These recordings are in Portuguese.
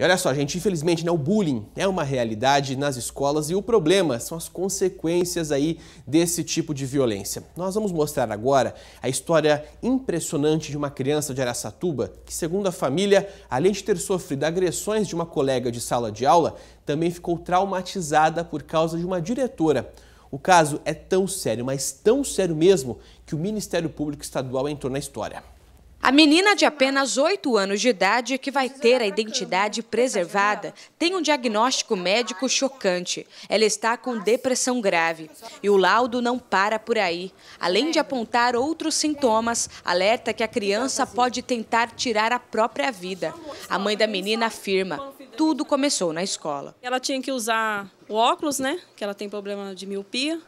E olha só, gente, infelizmente né, o bullying é uma realidade nas escolas e o problema são as consequências aí desse tipo de violência. Nós vamos mostrar agora a história impressionante de uma criança de Araçatuba que, segundo a família, além de ter sofrido agressões de uma colega de sala de aula, também ficou traumatizada por causa de uma diretora. O caso é tão sério, mas tão sério mesmo, que o Ministério Público Estadual entrou na história. A menina de apenas 8 anos de idade, que vai ter a identidade preservada, tem um diagnóstico médico chocante. Ela está com depressão grave. E o laudo não para por aí. Além de apontar outros sintomas, alerta que a criança pode tentar tirar a própria vida. A mãe da menina afirma: tudo começou na escola. Ela tinha que usar o óculos, né? Que ela tem problema de miopia.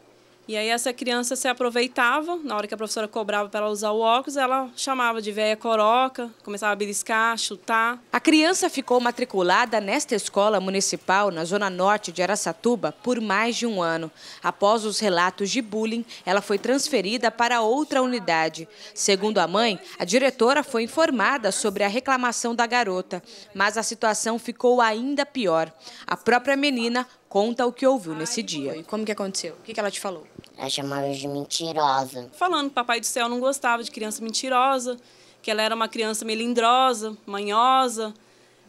E aí essa criança se aproveitava, na hora que a professora cobrava para ela usar o óculos, ela chamava de velha coroca, começava a beliscar, chutar. A criança ficou matriculada nesta escola municipal, na zona norte de Aracatuba, por mais de um ano. Após os relatos de bullying, ela foi transferida para outra unidade. Segundo a mãe, a diretora foi informada sobre a reclamação da garota, mas a situação ficou ainda pior. A própria menina conta o que ouviu nesse dia. Como que aconteceu? O que ela te falou? Ela chamava de mentirosa. Falando que Papai do Céu não gostava de criança mentirosa, que ela era uma criança melindrosa, manhosa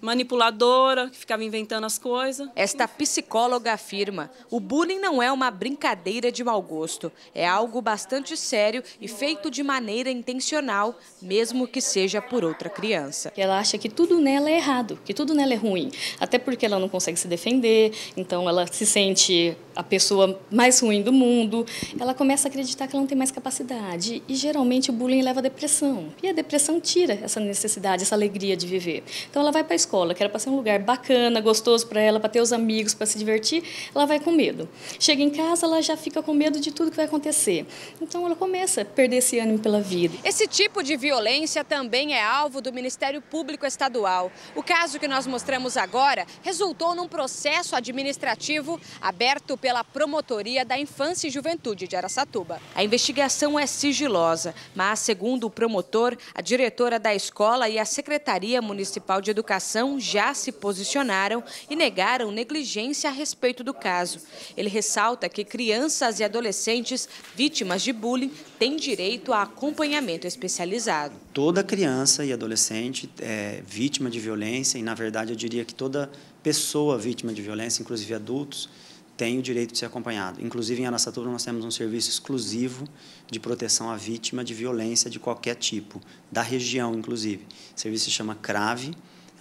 manipuladora, que ficava inventando as coisas. Esta psicóloga afirma: o bullying não é uma brincadeira de mau gosto, é algo bastante sério e feito de maneira intencional, mesmo que seja por outra criança. Ela acha que tudo nela é errado, que tudo nela é ruim, até porque ela não consegue se defender, então ela se sente a pessoa mais ruim do mundo, ela começa a acreditar que ela não tem mais capacidade e geralmente o bullying leva a depressão. E a depressão tira essa necessidade, essa alegria de viver. Então ela vai para a escola escola, que era para ser um lugar bacana, gostoso para ela, para ter os amigos, para se divertir, ela vai com medo. Chega em casa, ela já fica com medo de tudo que vai acontecer. Então ela começa a perder esse ânimo pela vida. Esse tipo de violência também é alvo do Ministério Público Estadual. O caso que nós mostramos agora resultou num processo administrativo aberto pela Promotoria da Infância e Juventude de Araçatuba. A investigação é sigilosa, mas segundo o promotor, a diretora da escola e a Secretaria Municipal de Educação já se posicionaram e negaram negligência a respeito do caso. Ele ressalta que crianças e adolescentes vítimas de bullying têm direito a acompanhamento especializado. Toda criança e adolescente é vítima de violência, e na verdade eu diria que toda pessoa vítima de violência, inclusive adultos, tem o direito de ser acompanhado. Inclusive, em Araçatuba, nós temos um serviço exclusivo de proteção à vítima de violência de qualquer tipo, da região, inclusive. O serviço se chama CRAVE,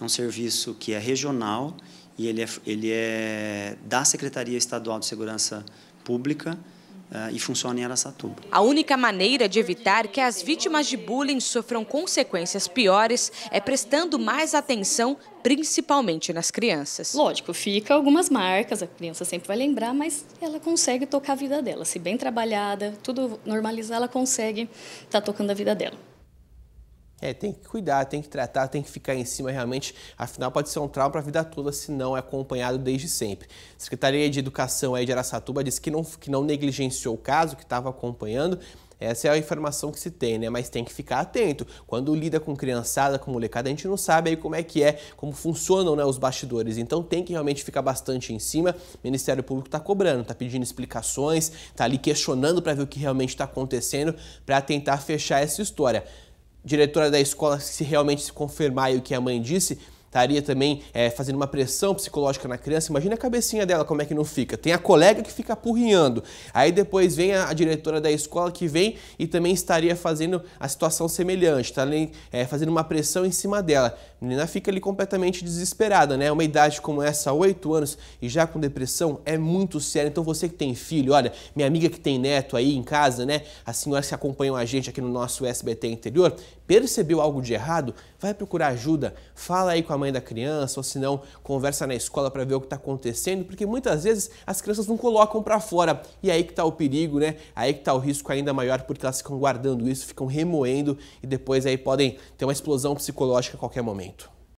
é um serviço que é regional e ele é, ele é da Secretaria Estadual de Segurança Pública, eh, e funciona em Aracatuba. A única maneira de evitar que as vítimas de bullying sofram consequências piores é prestando mais atenção, principalmente nas crianças. Lógico, fica algumas marcas, a criança sempre vai lembrar, mas ela consegue tocar a vida dela. Se bem trabalhada, tudo normalizar, ela consegue estar tá tocando a vida dela. É, tem que cuidar, tem que tratar, tem que ficar em cima realmente, afinal pode ser um trauma para a vida toda se não é acompanhado desde sempre. Secretaria de Educação aí de Aracatuba disse que não, que não negligenciou o caso, que estava acompanhando, essa é a informação que se tem, né? Mas tem que ficar atento. Quando lida com criançada, com molecada, a gente não sabe aí como é que é, como funcionam né, os bastidores. Então tem que realmente ficar bastante em cima. O Ministério Público está cobrando, está pedindo explicações, está ali questionando para ver o que realmente está acontecendo para tentar fechar essa história diretora da escola, se realmente se confirmar o que a mãe disse, estaria também é, fazendo uma pressão psicológica na criança. Imagina a cabecinha dela, como é que não fica. Tem a colega que fica apurrinhando. Aí depois vem a, a diretora da escola que vem e também estaria fazendo a situação semelhante, está é, fazendo uma pressão em cima dela. A menina fica ali completamente desesperada, né? Uma idade como essa, 8 anos, e já com depressão, é muito sério. Então você que tem filho, olha, minha amiga que tem neto aí em casa, né? As senhoras que acompanham a gente aqui no nosso SBT interior, percebeu algo de errado, vai procurar ajuda, fala aí com a mãe da criança, ou se não, conversa na escola para ver o que está acontecendo, porque muitas vezes as crianças não colocam para fora. E aí que está o perigo, né? Aí que está o risco ainda maior, porque elas ficam guardando isso, ficam remoendo e depois aí podem ter uma explosão psicológica a qualquer momento.